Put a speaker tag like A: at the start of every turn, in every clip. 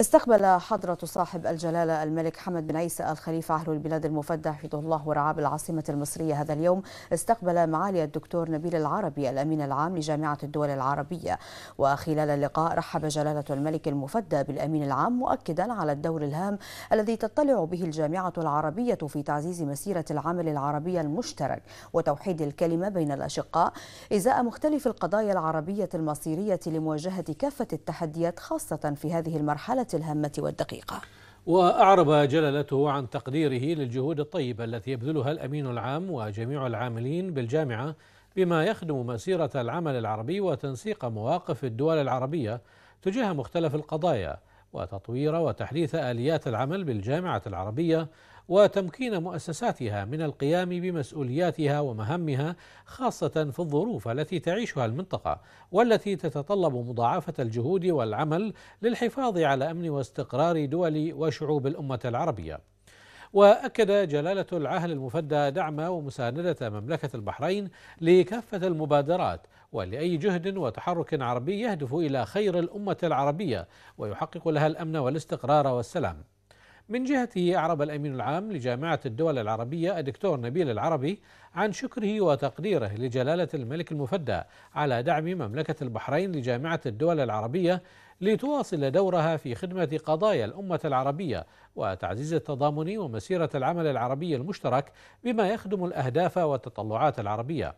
A: استقبل حضرة صاحب الجلالة الملك حمد بن عيسى الخليفة أهل البلاد المفدى حفظه الله ورعاه بالعاصمة المصرية هذا اليوم استقبل معالي الدكتور نبيل العربي الأمين العام لجامعة الدول العربية وخلال اللقاء رحب جلالة الملك المفدى بالأمين العام مؤكدا على الدور الهام الذي تطلع به الجامعة العربية في تعزيز مسيرة العمل العربي المشترك وتوحيد الكلمة بين الأشقاء إزاء مختلف القضايا العربية المصيرية لمواجهة كافة التحديات خاصة في هذه المرحلة ذات الهامة والدقيقة
B: وأعرب جلالته عن تقديره للجهود الطيبة التي يبذلها الأمين العام وجميع العاملين بالجامعة بما يخدم مسيرة العمل العربي وتنسيق مواقف الدول العربية تجاه مختلف القضايا وتطوير وتحديث آليات العمل بالجامعة العربية وتمكين مؤسساتها من القيام بمسؤولياتها ومهامها خاصة في الظروف التي تعيشها المنطقة والتي تتطلب مضاعفة الجهود والعمل للحفاظ على أمن واستقرار دول وشعوب الأمة العربية. واكد جلاله العهل المفدى دعم ومسانده مملكه البحرين لكافه المبادرات ولأي جهد وتحرك عربي يهدف إلى خير الأمة العربية ويحقق لها الأمن والاستقرار والسلام. من جهته أعرب الأمين العام لجامعة الدول العربية الدكتور نبيل العربي عن شكره وتقديره لجلالة الملك المفدى على دعم مملكة البحرين لجامعة الدول العربية لتواصل دورها في خدمة قضايا الأمة العربية وتعزيز التضامن ومسيرة العمل العربي المشترك بما يخدم الأهداف والتطلعات العربية.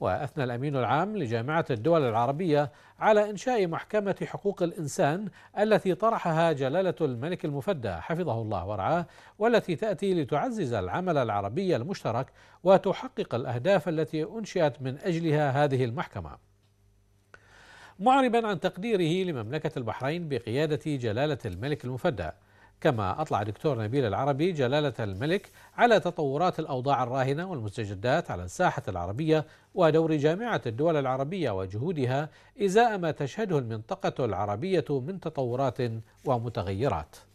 B: وأثنى الأمين العام لجامعة الدول العربية على إنشاء محكمة حقوق الإنسان التي طرحها جلالة الملك المفدى حفظه الله ورعاه والتي تأتي لتعزز العمل العربي المشترك وتحقق الأهداف التي أنشئت من أجلها هذه المحكمة. معربا عن تقديره لمملكة البحرين بقيادة جلالة الملك المفدى كما أطلع دكتور نبيل العربي جلالة الملك على تطورات الأوضاع الراهنة والمستجدات على الساحة العربية ودور جامعة الدول العربية وجهودها إزاء ما تشهده المنطقة العربية من تطورات ومتغيرات